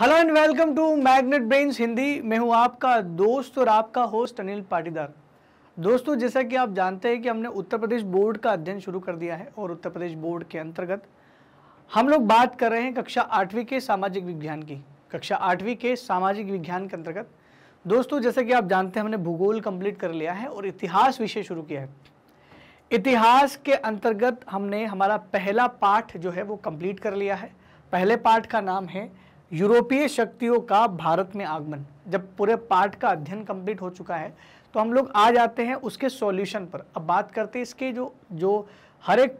hello and welcome to magnet brains Hindi मैं हूं आपका दोस्त और आपका होस्ट अनिल पाटीदार दोस्तों जैसा कि आप जानते हैं कि हमने उत्तर प्रदेश बोर्ड का अध्ययन शुरू कर दिया है और उत्तर प्रदेश बोर्ड के अंतर्गत हम लोग बात कर रहे हैं कक्षा आठवीं के सामाजिक विज्ञान की कक्षा आठवीं के सामाजिक विज्ञान के अंतर्गत दोस्तों जैसा कि आप जानते हैं हमने भूगोल कंप्लीट कर लिया है और इतिहास विषय शुरू किया है इतिहास के अंतर्गत हमने हमारा पहला पाठ जो है वो कंप्लीट कर लिया है पहले पाठ का नाम है यूरोपीय शक्तियों का भारत में आगमन जब पूरे पार्ट का अध्ययन कंप्लीट हो चुका है तो हम लोग आ जाते हैं उसके सॉल्यूशन पर अब बात करते हैं इसके जो जो हर एक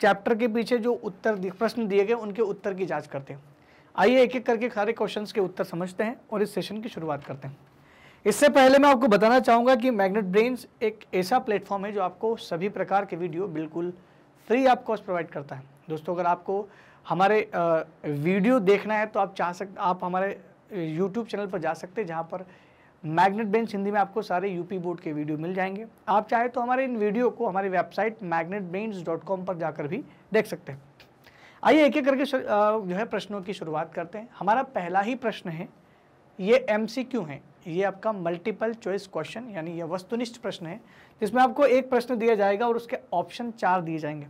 चैप्टर के पीछे जो उत्तर प्रश्न दिए गए उनके उत्तर की जांच करते हैं आइए एक एक करके सारे क्वेश्चंस के उत्तर समझते हैं और इस सेशन की शुरुआत करते हैं इससे पहले मैं आपको बताना चाहूँगा कि मैग्नेट ब्रेन्स एक ऐसा प्लेटफॉर्म है जो आपको सभी प्रकार के वीडियो बिल्कुल फ्री ऑफ कॉस्ट प्रोवाइड करता है दोस्तों अगर आपको हमारे वीडियो देखना है तो आप चाह सकते आप हमारे यूट्यूब चैनल पर जा सकते हैं जहाँ पर मैग्नेट बेंच हिंदी में आपको सारे यूपी बोर्ड के वीडियो मिल जाएंगे आप चाहे तो हमारे इन वीडियो को हमारी वेबसाइट कॉम पर जाकर भी देख सकते हैं आइए एक एक करके जो है प्रश्नों की शुरुआत करते हैं हमारा पहला ही प्रश्न है ये एम है ये आपका मल्टीपल चॉइस क्वेश्चन यानी यह वस्तुनिष्ठ प्रश्न है जिसमें आपको एक प्रश्न दिया जाएगा और उसके ऑप्शन चार दिए जाएंगे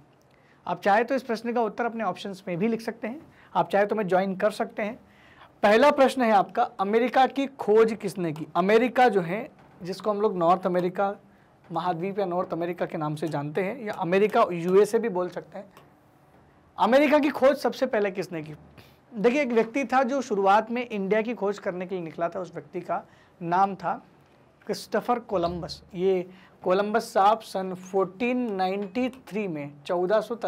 आप चाहे तो इस प्रश्न का उत्तर अपने ऑप्शन में भी लिख सकते हैं आप चाहे तो मैं ज्वाइन कर सकते हैं पहला प्रश्न है आपका अमेरिका की खोज किसने की अमेरिका जो है जिसको हम लोग नॉर्थ अमेरिका महाद्वीप या नॉर्थ अमेरिका के नाम से जानते हैं या अमेरिका यूएसए भी बोल सकते हैं अमेरिका की खोज सबसे पहले किसने की देखिए एक व्यक्ति था जो शुरुआत में इंडिया की खोज करने के लिए निकला था उस व्यक्ति का नाम था क्रिस्टोफर कोलंबस ये कोलंबस साहब सन 1493 में चौदह सौ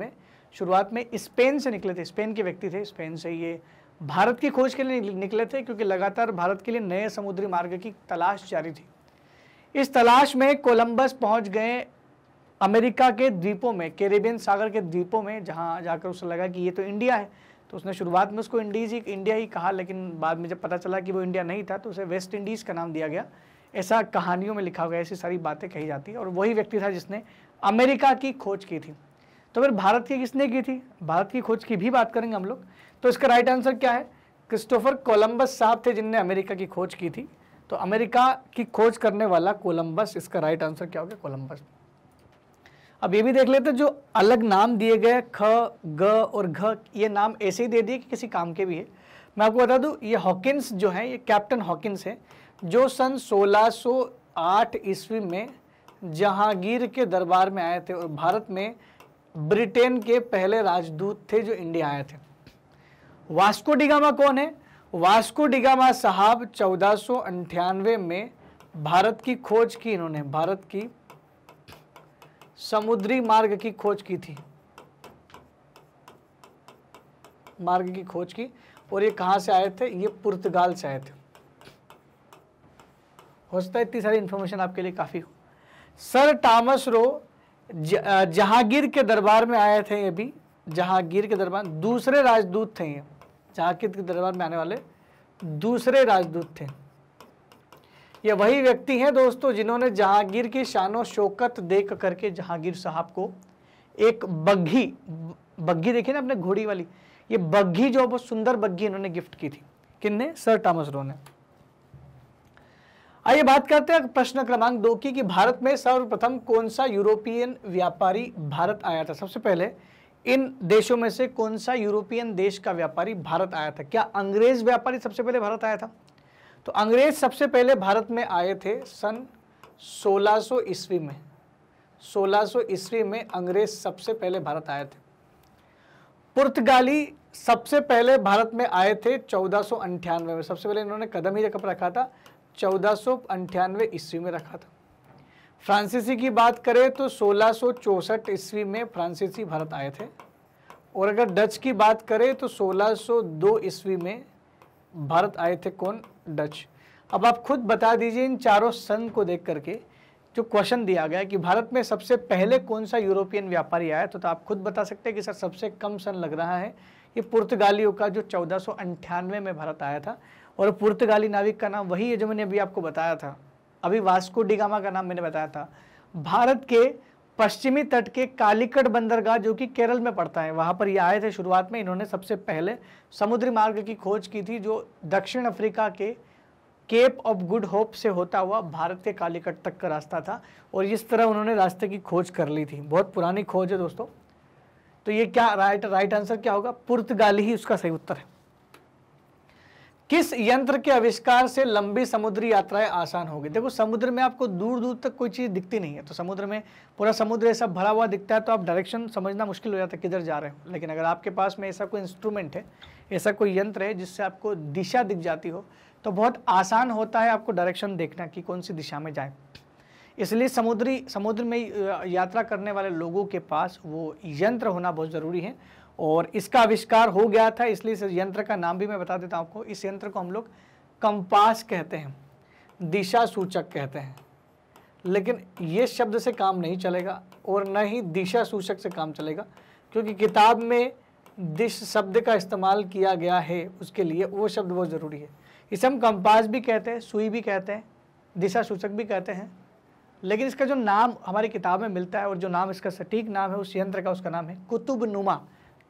में शुरुआत में स्पेन से निकले थे स्पेन के व्यक्ति थे स्पेन से ये भारत की खोज के लिए निकले थे क्योंकि लगातार भारत के लिए नए समुद्री मार्ग की तलाश जारी थी इस तलाश में कोलंबस पहुंच गए अमेरिका के द्वीपों में कैरेबियन सागर के द्वीपों में जहां जाकर उसे लगा कि ये तो इंडिया है तो उसने शुरुआत में उसको इंडीज ही इंडिया ही कहा लेकिन बाद में जब पता चला कि वो इंडिया नहीं था तो उसे वेस्ट इंडीज़ का नाम दिया गया ऐसा कहानियों में लिखा गया ऐसी सारी बातें कही जाती है और वही व्यक्ति था जिसने अमेरिका की खोज की थी तो फिर भारत की किसने की थी भारत की खोज की भी बात करेंगे हम लोग तो इसका राइट आंसर क्या है क्रिस्टोफर कोलंबस साहब थे जिनने अमेरिका की खोज की थी तो अमेरिका की खोज करने वाला कोलंबस इसका राइट आंसर क्या हो गया कोलंबस अब ये भी देख लेते जो अलग नाम दिए गए ख ग और घ ये नाम ऐसे ही दे दिए कि किसी काम के भी है मैं आपको बता दूँ ये हॉकिंस जो हैं ये कैप्टन हॉकिंस हैं जो सन 1608 ईस्वी में जहांगीर के दरबार में आए थे और भारत में ब्रिटेन के पहले राजदूत थे जो इंडिया आए थे वास्को डिगामा कौन है वास्को डिगामा साहब चौदह में भारत की खोज की इन्होंने भारत की समुद्री मार्ग की खोज की थी मार्ग की खोज की और ये कहाँ से आए थे ये पुर्तगाल से आए थे हो सकता है इतनी सारी इंफॉर्मेशन आपके लिए काफ़ी हो सर टॉमस रो जहांगीर के दरबार में आए थे ये भी जहांगीर के दरबार दूसरे राजदूत थे ये जहांगीर के दरबार में आने वाले दूसरे राजदूत थे ये वही व्यक्ति हैं दोस्तों जिन्होंने जहांगीर की शानो शोकत देख करके जहांगीर साहब को एक बग्घी बग्घी देखिए ना अपने घोड़ी वाली ये बग्घी जो बहुत सुंदर बग्घी इन्होंने गिफ्ट की थी किन्ने सर टॉमस रो ने आइए बात करते हैं प्रश्न क्रमांक दो की कि भारत में सर्वप्रथम कौन सा यूरोपियन व्यापारी भारत आया था सबसे पहले इन देशों में से कौन सा यूरोपियन देश का व्यापारी भारत आया था क्या अंग्रेज व्यापारी सबसे पहले भारत आया था तो अंग्रेज सबसे पहले भारत में आए थे सन 1600 सो ईस्वी में 1600 सो ईस्वी में अंग्रेज सबसे पहले भारत आए थे पुर्तगाली सबसे पहले भारत में आए थे चौदह में सबसे पहले इन्होंने कदम ही जगह रखा था चौदह ईस्वी में रखा था फ्रांसीसी की बात करें तो सोलह ईस्वी में फ्रांसीसी भारत आए थे और अगर डच की बात करें तो 1602 ईस्वी में भारत आए थे कौन डच अब आप खुद बता दीजिए इन चारों संघ को देख करके जो क्वेश्चन दिया गया कि भारत में सबसे पहले कौन सा यूरोपियन व्यापारी आया तो, तो आप खुद बता सकते हैं कि सर सबसे कम सन लग रहा है ये पुर्तगालियों का जो चौदह में भारत आया था और पुर्तगाली नाविक का नाम वही है जो मैंने अभी आपको बताया था अभी वास्को डिगामा का नाम मैंने बताया था भारत के पश्चिमी तट के कालीकट बंदरगाह जो कि केरल में पड़ता है वहाँ पर ये आए थे शुरुआत में इन्होंने सबसे पहले समुद्री मार्ग की खोज की थी जो दक्षिण अफ्रीका के केप ऑफ गुड होप से होता हुआ भारत के कालीकट तक का रास्ता था और इस तरह उन्होंने रास्ते की खोज कर ली थी बहुत पुरानी खोज है दोस्तों तो ये क्या राइट राइट आंसर क्या होगा पुर्तगाली ही उसका सही उत्तर है किस यंत्र के आविष्कार से लंबी समुद्री यात्राएं आसान होगी देखो समुद्र में आपको दूर दूर तक कोई चीज़ दिखती नहीं है तो समुद्र में पूरा समुद्र ऐसा भरा हुआ दिखता है तो आप डायरेक्शन समझना मुश्किल हो जाता है किधर जा रहे हो लेकिन अगर आपके पास में ऐसा कोई इंस्ट्रूमेंट है ऐसा कोई यंत्र है जिससे आपको दिशा दिख जाती हो तो बहुत आसान होता है आपको डायरेक्शन देखना कि कौन सी दिशा में जाए इसलिए समुद्री समुद्र में यात्रा करने वाले लोगों के पास वो यंत्र होना बहुत ज़रूरी है और इसका आविष्कार हो गया था इसलिए इस यंत्र का नाम भी मैं बता देता हूँ आपको इस यंत्र को हम लोग कंपास कहते हैं दिशा सूचक कहते हैं लेकिन ये शब्द से काम नहीं चलेगा और न ही दिशा सूचक से काम चलेगा क्योंकि किताब में दिश शब्द का इस्तेमाल किया गया है उसके लिए वो शब्द बहुत ज़रूरी है इसे हम कंपास भी कहते हैं सुई भी कहते हैं दिशा सूचक भी कहते हैं लेकिन इसका जो नाम हमारी किताब में मिलता है और जो नाम इसका सटीक नाम है उस यंत्र का उसका नाम है कुतुब नुमा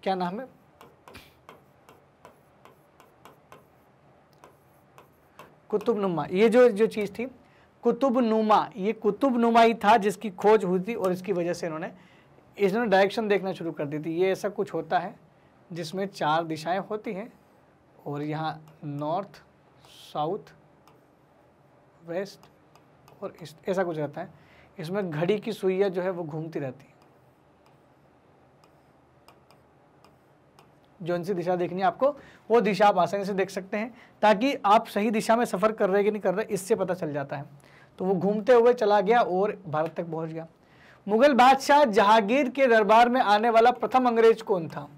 क्या नाम है कुतुब नुमा ये जो जो चीज़ थी कुतुब नुमा ये कुतुब नुमा ही था जिसकी खोज हुई थी और इसकी वजह से इन्होंने इसने डायरेक्शन देखना शुरू कर दी थी ये ऐसा कुछ होता है जिसमें चार दिशाएं होती हैं और यहाँ नॉर्थ साउथ वेस्ट और ऐसा कुछ रहता है इसमें घड़ी की सुइया जो है वो घूमती रहती है जौन सी दिशा देखनी है आपको वो दिशा आप आसानी से देख सकते हैं ताकि आप सही दिशा में सफ़र कर रहे कि नहीं कर रहे इससे पता चल जाता है तो वो घूमते हुए चला गया और भारत तक पहुंच गया मुगल बादशाह जहांगीर के दरबार में आने वाला प्रथम अंग्रेज कौन था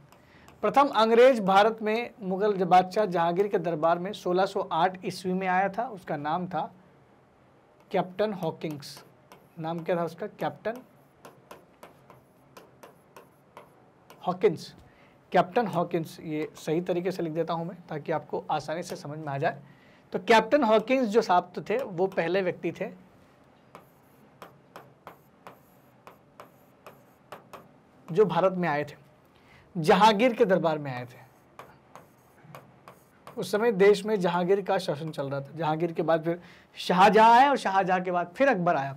प्रथम अंग्रेज भारत में मुगल बादशाह जहांगीर के दरबार में 1608 ईस्वी में आया था उसका नाम था कैप्टन हॉकिंग्स नाम क्या था उसका कैप्टन हॉकिंस कैप्टन हॉकिंस ये सही तरीके से लिख देता हूँ मैं ताकि आपको आसानी से समझ में आ जाए तो कैप्टन हॉकिंस जो साहब थे वो पहले व्यक्ति थे जो भारत में आए थे जहांगीर के दरबार में आए थे उस समय देश में जहांगीर का शासन चल रहा था जहांगीर के बाद फिर शाहजहां आया और शाहजहां के बाद फिर अकबर आया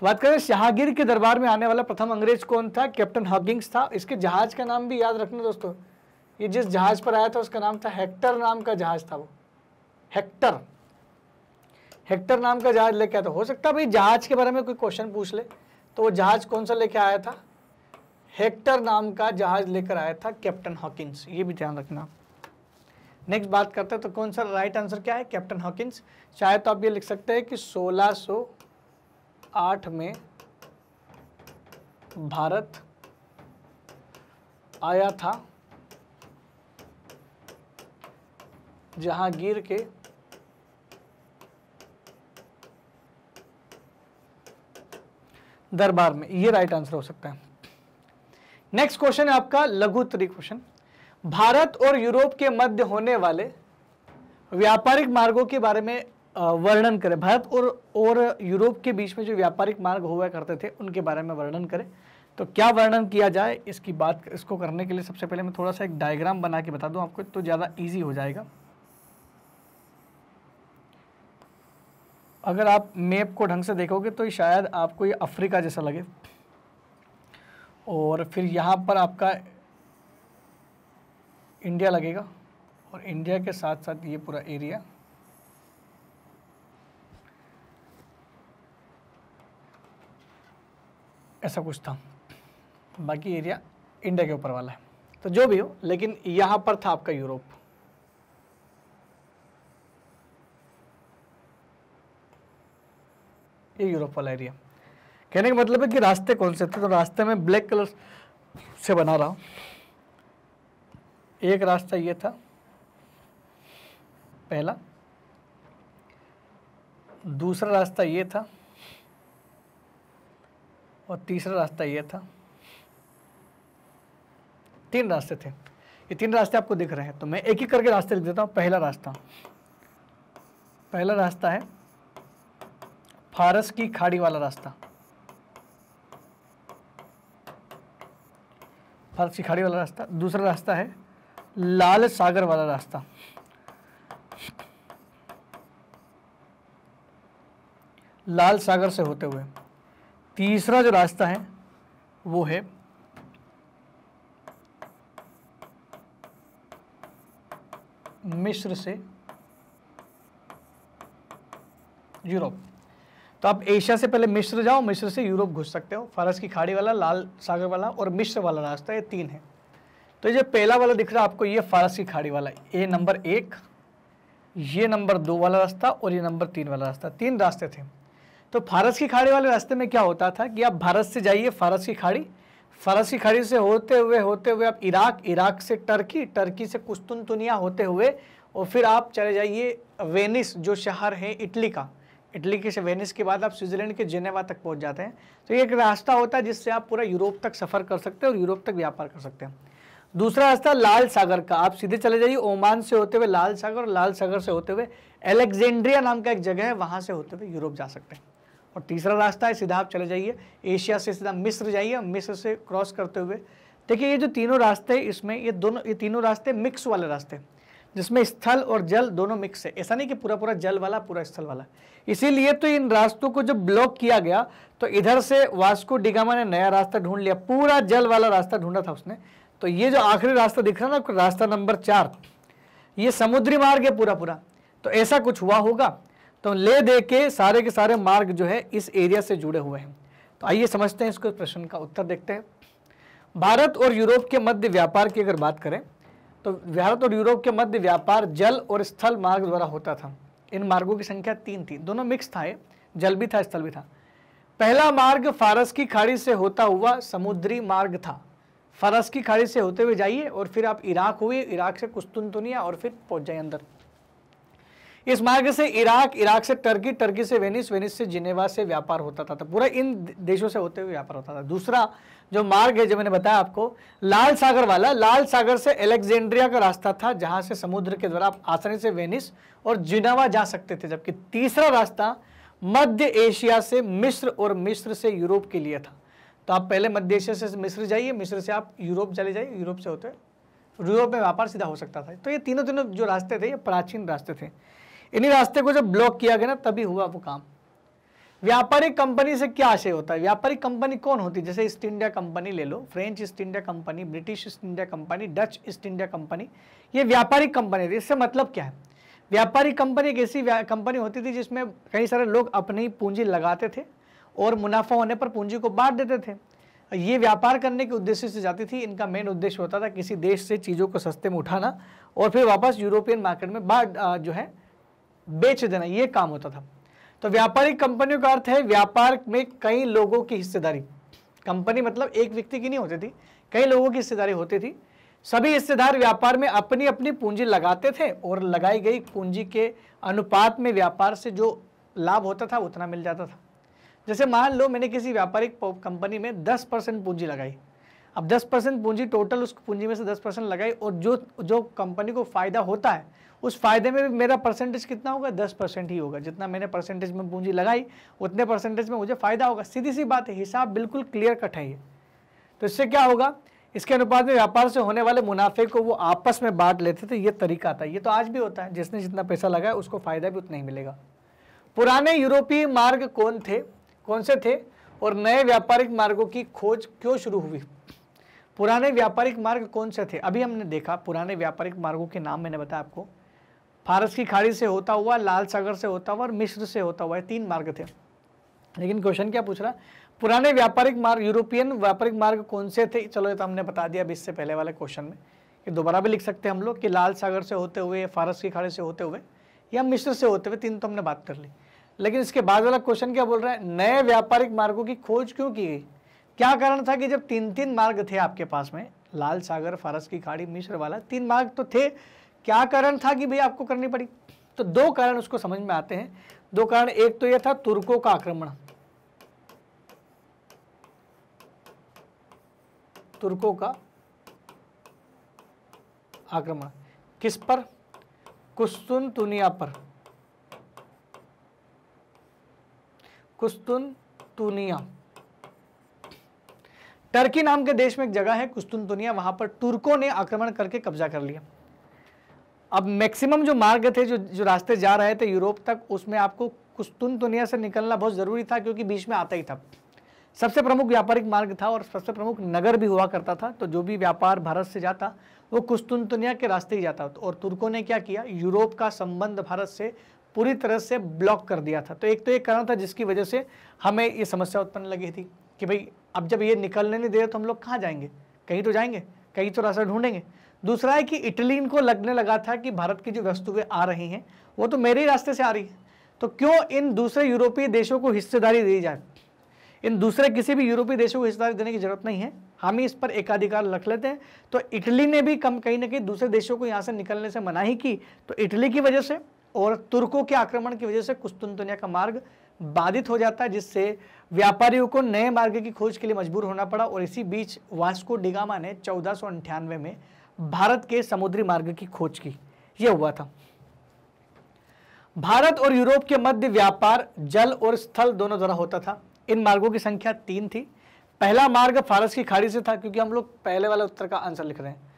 तो बात करें शाहगीर के दरबार में आने वाला प्रथम अंग्रेज कौन था कैप्टन हॉगिंग्स था इसके जहाज का नाम भी याद रखना दोस्तों ये जिस जहाज पर आया था उसका नाम था हेक्टर नाम का जहाज था वो हेक्टर हेक्टर नाम का जहाज लेके आया था हो सकता है भाई जहाज के बारे में कोई क्वेश्चन पूछ ले तो वो जहाज कौन सा लेके आया था हेक्टर नाम का जहाज लेकर आया था कैप्टन हॉकिंस ये भी ध्यान रखना नेक्स्ट बात करते हैं तो कौन सा राइट आंसर क्या है कैप्टन हॉकिंस चाहे तो आप ये लिख सकते हैं कि सोलह सो आठ में भारत आया था जहांगीर के दरबार में ये राइट आंसर हो सकता है नेक्स्ट क्वेश्चन है आपका लघु उत्तरी क्वेश्चन भारत और यूरोप के मध्य होने वाले व्यापारिक मार्गों के बारे में वर्णन करें भारत और और यूरोप के बीच में जो व्यापारिक मार्ग हुआ करते थे उनके बारे में वर्णन करें तो क्या वर्णन किया जाए इसकी बात इसको करने के लिए सबसे पहले मैं थोड़ा सा एक डायग्राम बना के बता दूं आपको तो ज़्यादा इजी हो जाएगा अगर आप मैप को ढंग से देखोगे तो शायद आपको ये अफ्रीका जैसा लगे और फिर यहाँ पर आपका इंडिया लगेगा और इंडिया के साथ साथ ये पूरा एरिया ऐसा कुछ था बाकी एरिया इंडिया के ऊपर वाला है तो जो भी हो लेकिन यहां पर था आपका यूरोप ये यूरोप वाला एरिया कहने का मतलब है कि रास्ते कौन से थे तो रास्ते में ब्लैक कलर से बना रहा हूं एक रास्ता ये था पहला दूसरा रास्ता ये था और तीसरा रास्ता ये था तीन रास्ते थे ये तीन रास्ते आपको दिख रहे हैं तो मैं एक ही करके रास्ते लिख देता हूँ पहला रास्ता पहला रास्ता है फारस की खाड़ी वाला रास्ता फारस की खाड़ी वाला रास्ता दूसरा रास्ता है लाल सागर वाला रास्ता लाल सागर से होते हुए तीसरा जो रास्ता है वो है मिस्र से यूरोप तो आप एशिया से पहले मिस्र जाओ मिस्र से यूरोप घुस सकते हो फारस की खाड़ी वाला लाल सागर वाला और मिस्र वाला रास्ता ये तीन है तो ये पहला वाला दिख रहा है आपको ये फारस की खाड़ी वाला ये नंबर एक ये नंबर दो वाला रास्ता और ये नंबर तीन वाला रास्ता तीन रास्ते थे तो फारस की खाड़ी वाले रास्ते में क्या होता था कि आप भारत से जाइए फारस की खाड़ी फारस की खाड़ी से होते हुए होते हुए आप इराक इराक से टर्की टर्की से कुस्तुनतुनिया होते हुए और फिर आप चले जाइए वेनिस जो शहर है इटली का इटली के वेनिस के बाद आप स्विट्जरलैंड के जेनेवा तक पहुंच जाते हैं तो ये एक रास्ता होता है जिससे आप पूरा यूरोप तक सफ़र कर सकते हैं और यूरोप तक व्यापार कर सकते हैं दूसरा रास्ता लाल सागर का आप सीधे चले जाइए ओमान से होते हुए लाल सागर और लाल सागर से होते हुए एलेक्जेंड्रिया नाम का एक जगह है वहाँ से होते हुए यूरोप जा सकते हैं और तीसरा रास्ता है सीधा आप चले जाइए एशिया से सीधा मिस्र जाइए मिस्र से क्रॉस करते हुए देखिए ये जो तीनों रास्ते इसमें ये दोनों ये तीनों रास्ते मिक्स वाले रास्ते हैं जिसमें स्थल और जल दोनों मिक्स है ऐसा नहीं कि पूरा पूरा जल वाला पूरा स्थल वाला इसीलिए तो इन रास्तों को जब ब्लॉक किया गया तो इधर से वास्को डिगामा ने नया रास्ता ढूंढ लिया पूरा जल वाला रास्ता ढूंढा था उसने तो ये जो आखिरी रास्ता दिख रहा ना रास्ता नंबर चार ये समुद्री मार्ग है पूरा पूरा तो ऐसा कुछ हुआ होगा तो ले दे के सारे के सारे मार्ग जो है इस एरिया से जुड़े हुए हैं तो आइए समझते हैं इसको प्रश्न का उत्तर देखते हैं भारत और यूरोप के मध्य व्यापार की अगर बात करें तो भारत और यूरोप के मध्य व्यापार जल और स्थल मार्ग द्वारा होता था इन मार्गों की संख्या तीन थी दोनों मिक्स था ये जल भी था स्थल भी था पहला मार्ग फारस की खाड़ी से होता हुआ समुद्री मार्ग था फारस की खाड़ी से होते हुए जाइए और फिर आप इराक हुए इराक से कुस्तुन और फिर पहुंच जाइए अंदर इस मार्ग से इराक इराक से टर्की टर्की से वेनिस वेनिस से जिनेवा से व्यापार होता था तो पूरा इन देशों से होते हुए व्यापार होता था दूसरा जो मार्ग है जो मैंने बताया आपको लाल सागर वाला लाल सागर से एलेक्जेंड्रिया का रास्ता था जहां से समुद्र के द्वारा आप आसानी से वेनिस और जिनेवा जा सकते थे जबकि तीसरा रास्ता मध्य एशिया से मिस्र और मिस्र से यूरोप के लिए था तो आप पहले मध्य एशिया से मिस्र जाइए मिस्र से आप यूरोप चले जाइए यूरोप से होते यूरोप में व्यापार सीधा हो सकता था तो ये तीनों तीनों जो रास्ते थे ये प्राचीन रास्ते थे इन्हीं रास्ते को जब ब्लॉक किया गया ना तभी हुआ वो काम व्यापारिक कंपनी से क्या आशय होता है व्यापारिक कंपनी कौन होती है जैसे ईस्ट इंडिया कंपनी ले लो French East India company British East India company Dutch East India company ये व्यापारिक कंपनी थी इससे मतलब क्या है व्यापारिक कंपनी एक ऐसी कंपनी होती थी जिसमें कई सारे लोग अपनी पूंजी लगाते थे और मुनाफा होने पर पूंजी को बांट देते थे ये व्यापार करने के उद्देश्य से जाती थी इनका मेन उद्देश्य होता था किसी देश से चीज़ों को सस्ते में उठाना और फिर वापस यूरोपियन मार्केट में बाढ़ जो है बेच देना यह काम होता था तो व्यापारिक कंपनियों का अर्थ है व्यापार में कई लोगों की हिस्सेदारी कंपनी मतलब एक व्यक्ति की नहीं होती थी कई लोगों की हिस्सेदारी होती थी सभी हिस्सेदार व्यापार में अपनी अपनी पूंजी लगाते थे और लगाई गई पूंजी के अनुपात में व्यापार से जो लाभ होता था उतना मिल जाता था जैसे मान लो मैंने किसी व्यापारिक कंपनी में दस परसेंट पूंजी लगाई अब दस परसेंट पूंजी टोटल उस पूंजी में से दस परसेंट लगाई और जो जो कंपनी को फ़ायदा होता है उस फायदे में भी मेरा परसेंटेज कितना होगा दस परसेंट ही होगा जितना मैंने परसेंटेज में पूंजी लगाई उतने परसेंटेज में मुझे फायदा होगा सीधी सी बात है हिसाब बिल्कुल क्लियर कट है ये तो इससे क्या होगा इसके अनुपात में व्यापार से होने वाले मुनाफे को वो आपस में बांट लेते थे ये तरीका था ये तो आज भी होता है जिसने जितना पैसा लगाया उसको फायदा भी उतना ही मिलेगा पुराने यूरोपीय मार्ग कौन थे कौन से थे और नए व्यापारिक मार्गों की खोज क्यों शुरू हुई पुराने व्यापारिक मार्ग कौन से थे अभी हमने देखा पुराने व्यापारिक मार्गों के नाम मैंने बताया आपको फारस की खाड़ी से होता हुआ लाल सागर से होता हुआ और मिस्र से होता हुआ तीन मार्ग थे लेकिन क्वेश्चन क्या पूछ रहा पुराने व्यापारिक मार्ग यूरोपियन व्यापारिक मार्ग कौन से थे चलो ये तो हमने बता दिया अभी इससे पहले वाले क्वेश्चन में कि दोबारा भी लिख सकते हैं हम लोग कि लाल सागर से होते हुए फारस की खाड़ी से होते हुए या मिस्र से होते हुए तीन तो हमने बात कर ली लेकिन इसके बाद वाला क्वेश्चन क्या बोल रहा है नए व्यापारिक मार्गों की खोज क्यों की गई क्या कारण था कि जब तीन तीन मार्ग थे आपके पास में लाल सागर फारस की खाड़ी मिश्र वाला तीन मार्ग तो थे क्या कारण था कि भाई आपको करनी पड़ी तो दो कारण उसको समझ में आते हैं दो कारण एक तो यह था तुर्कों का आक्रमण तुर्कों का आक्रमण किस पर कुस्तुन तुनिया पर कुस्तुन तुनिया टर्की नाम के देश में एक जगह है कुस्तुन तुनिया वहां पर तुर्कों ने आक्रमण करके कब्जा कर लिया अब मैक्सिमम जो मार्ग थे जो जो रास्ते जा रहे थे यूरोप तक उसमें आपको कुस्तुन दुनिया से निकलना बहुत ज़रूरी था क्योंकि बीच में आता ही था सबसे प्रमुख व्यापारिक मार्ग था और सबसे प्रमुख नगर भी हुआ करता था तो जो भी व्यापार भारत से जाता वो कुस्तुनतुनिया के रास्ते ही जाता और तुर्कों ने क्या किया यूरोप का संबंध भारत से पूरी तरह से ब्लॉक कर दिया था तो एक तो एक कारण था जिसकी वजह से हमें ये समस्या उत्पन्न लगी थी कि भाई अब जब ये निकलने नहीं दे रहे तो हम लोग कहाँ जाएंगे कहीं तो जाएंगे कहीं तो रास्ता ढूंढेंगे दूसरा है कि इटली इनको लगने लगा था कि भारत की जो वस्तुएं आ रही हैं वो तो मेरे ही रास्ते से आ रही है तो क्यों इन दूसरे यूरोपीय देशों को हिस्सेदारी दी जाए इन दूसरे किसी भी यूरोपीय देशों को हिस्सेदारी देने की जरूरत नहीं है हम ही इस पर एकाधिकार रख लेते हैं तो इटली ने भी कम कहीं ना कहीं दूसरे देशों को यहाँ से निकलने से ही की तो इटली की वजह से और तुर्कों के आक्रमण की वजह से कुस्तुनतुनिया का मार्ग बाधित हो जाता है जिससे व्यापारियों को नए मार्ग की खोज के लिए मजबूर होना पड़ा और इसी बीच वास्को डिगामा ने चौदह में भारत के समुद्री मार्ग की खोज की यह हुआ था भारत और यूरोप के मध्य व्यापार जल और स्थल दोनों द्वारा होता था इन मार्गों की संख्या तीन थी पहला मार्ग फारस की खाड़ी से था क्योंकि हम लोग पहले वाले उत्तर का आंसर लिख रहे हैं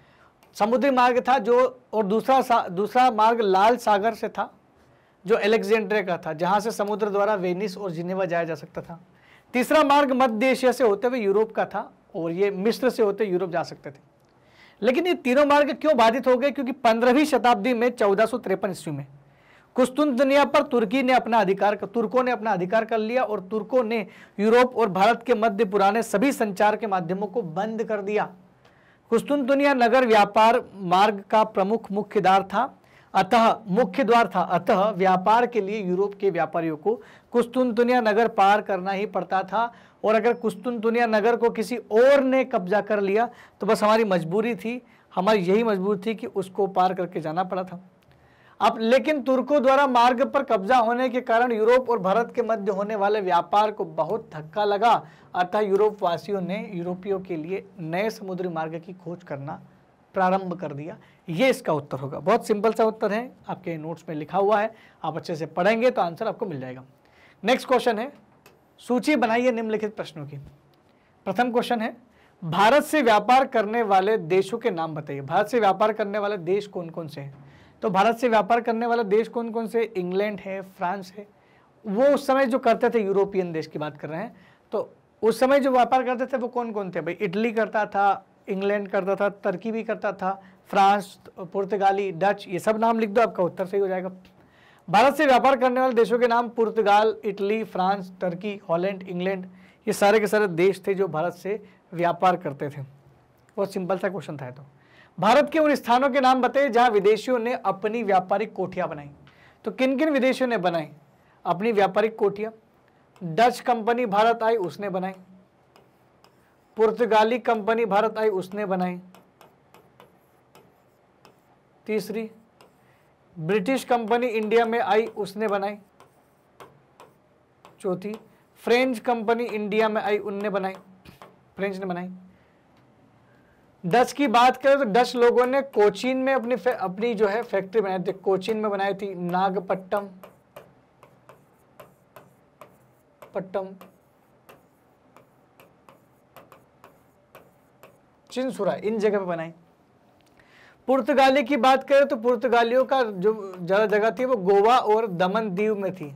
समुद्री मार्ग था जो और दूसरा दूसरा मार्ग लाल सागर से था जो एलेक्जेंड्रे का था जहाँ से समुद्र द्वारा वेनिस और जिनेवा जाया जा सकता था तीसरा मार्ग मध्य एशिया से होते हुए यूरोप का था और ये मिस्र से होते यूरोप जा सकते थे लेकिन ये तीनों मार्ग क्यों बाधित हो गए क्योंकि पंद्रहवीं शताब्दी में चौदह सौ तिरपन ईस्वी में कुस्तुन दुनिया पर तुर्की ने अपना अधिकार तुर्कों ने अपना अधिकार कर लिया और तुर्कों ने यूरोप और भारत के मध्य पुराने सभी संचार के माध्यमों को बंद कर दिया कुस्तुन दुनिया नगर व्यापार मार्ग का प्रमुख मुख्यदार था अतः मुख्य द्वार था अतः व्यापार के लिए यूरोप के व्यापारियों को कुस्तुनतुनिया नगर पार करना ही पड़ता था और अगर कुस्तुनतुनिया नगर को किसी और ने कब्जा कर लिया तो बस हमारी मजबूरी थी हमारी यही मजबूरी थी कि उसको पार करके जाना पड़ा था अब लेकिन तुर्कों द्वारा मार्ग पर कब्जा होने के कारण यूरोप और भारत के मध्य होने वाले व्यापार को बहुत धक्का लगा अतः यूरोपवासियों ने यूरोपियों के लिए नए समुद्री मार्ग की खोज करना प्रारंभ कर दिया ये इसका उत्तर होगा बहुत सिंपल सा उत्तर है आपके नोट्स में लिखा हुआ है आप अच्छे से पढ़ेंगे तो आंसर आपको मिल जाएगा नेक्स्ट क्वेश्चन है सूची बनाइए निम्नलिखित प्रश्नों की प्रथम क्वेश्चन है भारत से व्यापार करने वाले देशों के नाम बताइए भारत से व्यापार करने वाले देश कौन कौन से हैं तो भारत से व्यापार करने वाला देश कौन कौन से इंग्लैंड है फ्रांस है वो उस समय जो करते थे यूरोपियन देश की बात कर रहे हैं तो उस समय जो व्यापार करते थे वो कौन कौन थे भाई इटली करता था इंग्लैंड करता था तर्की भी करता था फ्रांस पुर्तगाली डच ये सब नाम लिख दो आपका उत्तर सही हो जाएगा भारत से व्यापार करने वाले देशों के नाम पुर्तगाल Italy France Turkey Holland England ये सारे के सारे देश थे जो भारत से व्यापार करते थे बहुत सिंपल सा क्वेश्चन था तो भारत के उन स्थानों के नाम बताए जहाँ विदेशियों ने अपनी व्यापारिक कोठियाँ बनाई तो किन किन विदेशियों ने बनाई अपनी व्यापारिक कोठियाँ डच कंपनी भारत आई उसने बनाई पुर्तगाली कंपनी भारत आई उसने बनाई तीसरी ब्रिटिश कंपनी इंडिया में आई उसने बनाई चौथी फ्रेंच कंपनी इंडिया में आई उनने बनाई फ्रेंच ने बनाई डच की बात करें तो डच लोगों ने कोचीन में अपनी अपनी जो है फैक्ट्री बनाई थी कोचीन में बनाई थी नागपट्टम पट्टम चिंसुरा इन जगह पे बनाई पुर्तगाली की बात करें तो पुर्तगालियों का जो ज़्यादा जगह थी वो गोवा और दमन दीव में थी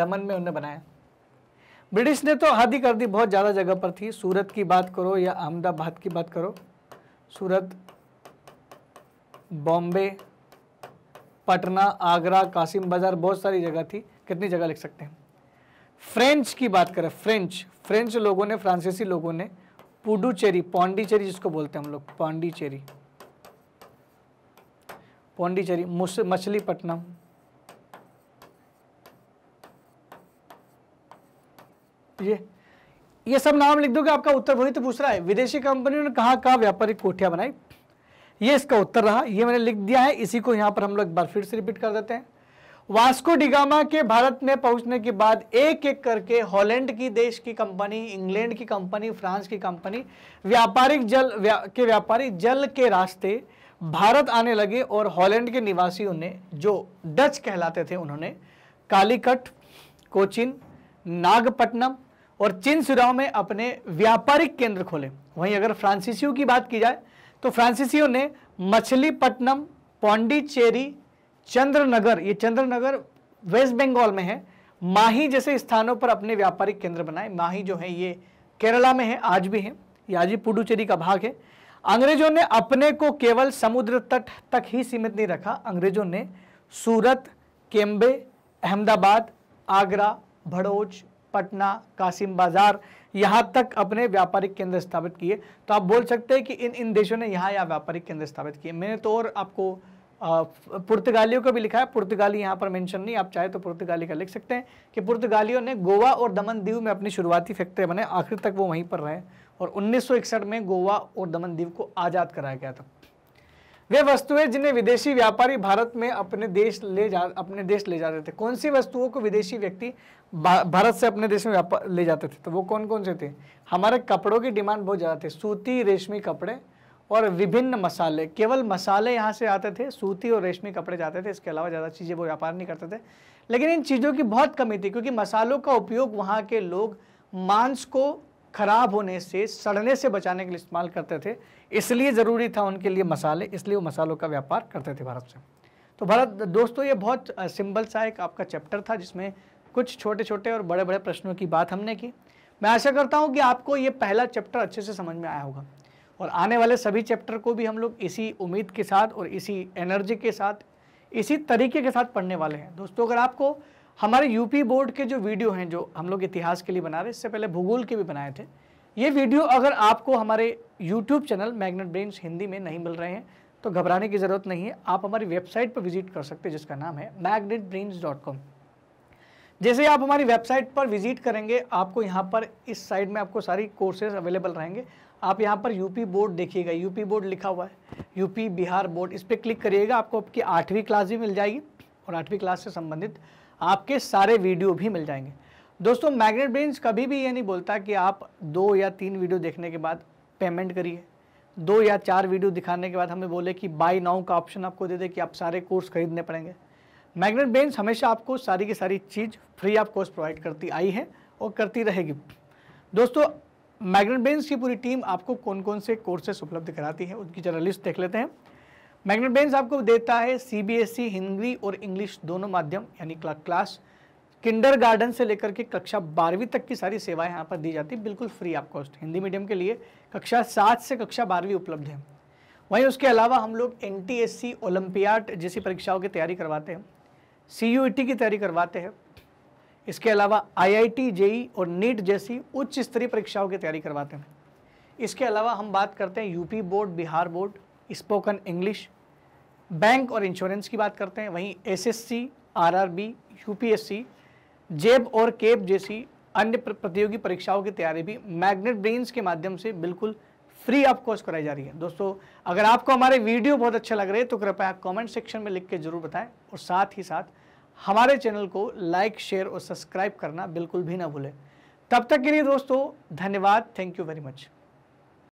दमन में उन्हें बनाया ब्रिटिश ने तो हादी कर दी बहुत ज़्यादा जगह पर थी सूरत की बात करो या अहमदाबाद की बात करो सूरत बॉम्बे पटना आगरा कासिम बाज़ार बहुत सारी जगह थी कितनी जगह लिख सकते हैं फ्रेंच की बात करें फ्रेंच फ्रेंच लोगों ने फ्रांसीसी लोगों ने पुडुचेरी पौंडीचेरी जिसको बोलते हैं हम लोग पौंडीचेरी पौंडीचेरी मछलीपट्टनम ये ये सब नाम लिख दोगे आपका उत्तर वही तो पूछ रहा है विदेशी कंपनियों ने कहा कहाँ व्यापारिक कोठिया बनाई ये इसका उत्तर रहा ये मैंने लिख दिया है इसी को यहां पर हम लोग एक बार फिर से रिपीट कर देते हैं वास्को डिगामा के भारत में पहुंचने के बाद एक एक करके हॉलैंड की देश की कंपनी इंग्लैंड की कंपनी फ्रांस की कंपनी व्यापारिक जल व्या, के व्यापारी जल के रास्ते भारत आने लगे और हॉलैंड के निवासियों ने जो डच कहलाते थे उन्होंने कालीकट कोचिन नागपट्टनम और चिनसुराव में अपने व्यापारिक केंद्र खोले वहीं अगर फ्रांसीसियों की बात की जाए तो फ्रांसीसियों ने मछलीपट्टनम पौंडीचेरी चंद्रनगर ये चंद्रनगर वेस्ट बंगाल में है माही जैसे स्थानों पर अपने व्यापारिक केंद्र बनाए माही जो है ये केरला में है आज भी है ये आज भी पुडुचेरी का भाग है अंग्रेजों ने अपने को केवल समुद्र तट तक ही सीमित नहीं रखा अंग्रेजों ने सूरत केम्बे अहमदाबाद आगरा भड़ोच पटना कासिम बाजार यहाँ तक अपने व्यापारिक केंद्र स्थापित किए तो आप बोल सकते हैं कि इन इन देशों ने यहाँ यहाँ व्यापारिक केंद्र स्थापित किए मैंने तो और आपको पुर्तगालियों का भी लिखा है पुर्तगाली यहाँ पर मेंशन नहीं आप चाहे तो पुर्तगाली का लिख सकते हैं कि पुर्तगालियों ने गोवा और दमन दीव में अपनी शुरुआती फैक्ट्री बने आखिर तक वो वहीं पर रहे और 1961 में गोवा और दमन दीव को आज़ाद कराया गया था वे वस्तुएं जिन्हें विदेशी व्यापारी भारत में अपने देश ले जा अपने देश ले जाते थे कौन सी वस्तुओं को विदेशी व्यक्ति भारत से अपने देश में व्यापार ले जाते थे तो वो कौन कौन से थे हमारे कपड़ों की डिमांड बहुत ज़्यादा थी सूती रेशमी कपड़े और विभिन्न मसाले केवल मसाले यहाँ से आते थे सूती और रेशमी कपड़े जाते थे इसके अलावा ज़्यादा चीज़ें वो व्यापार नहीं करते थे लेकिन इन चीज़ों की बहुत कमी थी क्योंकि मसालों का उपयोग वहाँ के लोग मांस को खराब होने से सड़ने से बचाने के लिए इस्तेमाल करते थे इसलिए ज़रूरी था उनके लिए मसाले इसलिए वो मसालों का व्यापार करते थे भारत से तो भारत दोस्तों ये बहुत सिंपल सा एक आपका चैप्टर था जिसमें कुछ छोटे छोटे और बड़े बड़े प्रश्नों की बात हमने की मैं आशा करता हूँ कि आपको ये पहला चैप्टर अच्छे से समझ में आया होगा और आने वाले सभी चैप्टर को भी हम लोग इसी उम्मीद के साथ और इसी एनर्जी के साथ इसी तरीके के साथ पढ़ने वाले हैं दोस्तों अगर आपको हमारे यूपी बोर्ड के जो वीडियो हैं जो हम लोग इतिहास के लिए बना रहे इससे पहले भूगोल के भी बनाए थे ये वीडियो अगर आपको हमारे YouTube channel magnet brains Hindi में नहीं मिल रहे हैं तो घबराने की ज़रूरत नहीं है आप हमारी वेबसाइट पर विजिट कर सकते हैं जिसका नाम है मैग्नेट जैसे आप हमारी वेबसाइट पर विजिट करेंगे आपको यहाँ पर इस साइड में आपको सारी कोर्सेज अवेलेबल रहेंगे आप यहाँ पर यूपी बोर्ड देखिएगा यूपी बोर्ड लिखा हुआ है यूपी बिहार बोर्ड इस पर क्लिक करिएगा आपको आपकी आठवीं क्लास भी मिल जाएगी और आठवीं क्लास से संबंधित आपके सारे वीडियो भी मिल जाएंगे दोस्तों मैग्नेट ब्रेंस कभी भी ये नहीं बोलता कि आप दो या तीन वीडियो देखने के बाद पेमेंट करिए दो या चार वीडियो दिखाने के बाद हमें बोले कि बाई नाउ का ऑप्शन आपको दे दे कि आप सारे कोर्स खरीदने पड़ेंगे मैग्नेट ब्रेंस हमेशा आपको सारी की सारी चीज़ फ्री ऑफ कॉस्ट प्रोवाइड करती आई है और करती रहेगी दोस्तों मैग्नेट बेंस की पूरी टीम आपको कौन कौन से कोर्सेस उपलब्ध कराती है उनकी जरा लिस्ट देख लेते हैं मैग्नेट बेंस आपको देता है सीबीएसई e, हिंदी और इंग्लिश दोनों माध्यम यानी क्लास किंडर गार्डन से लेकर के कक्षा बारहवीं तक की सारी सेवाएं यहाँ पर दी जाती है बिल्कुल free of cost Hindi medium के लिए कक्षा सात से कक्षा बारहवीं उपलब्ध है वहीं उसके अलावा हम लोग N T S C Olympiad जैसी परीक्षाओं की तैयारी करवाते हैं सी यू ई टी की तैयारी करवाते हैं इसके अलावा आईआईटी जेई e और नीट जैसी उच्च स्तरीय परीक्षाओं की तैयारी करवाते हैं इसके अलावा हम बात करते हैं UP board Bihar board spoken English bank और इंश्योरेंस की बात करते हैं वहीं एसएससी, आरआरबी, यूपीएससी, जेब और केब e जैसी अन्य प्रतियोगी परीक्षाओं की तैयारी भी मैग्नेट ब्रेन्स के माध्यम से बिल्कुल फ्री ऑफ कॉस्ट कराई जा रही है दोस्तों अगर आपको हमारे वीडियो बहुत अच्छे लग रहे हैं तो कृपया कमेंट सेक्शन में लिख के जरूर बताएं और साथ ही साथ हमारे चैनल को लाइक शेयर और सब्सक्राइब करना बिल्कुल भी ना भूलें तब तक के लिए दोस्तों धन्यवाद थैंक यू वेरी मच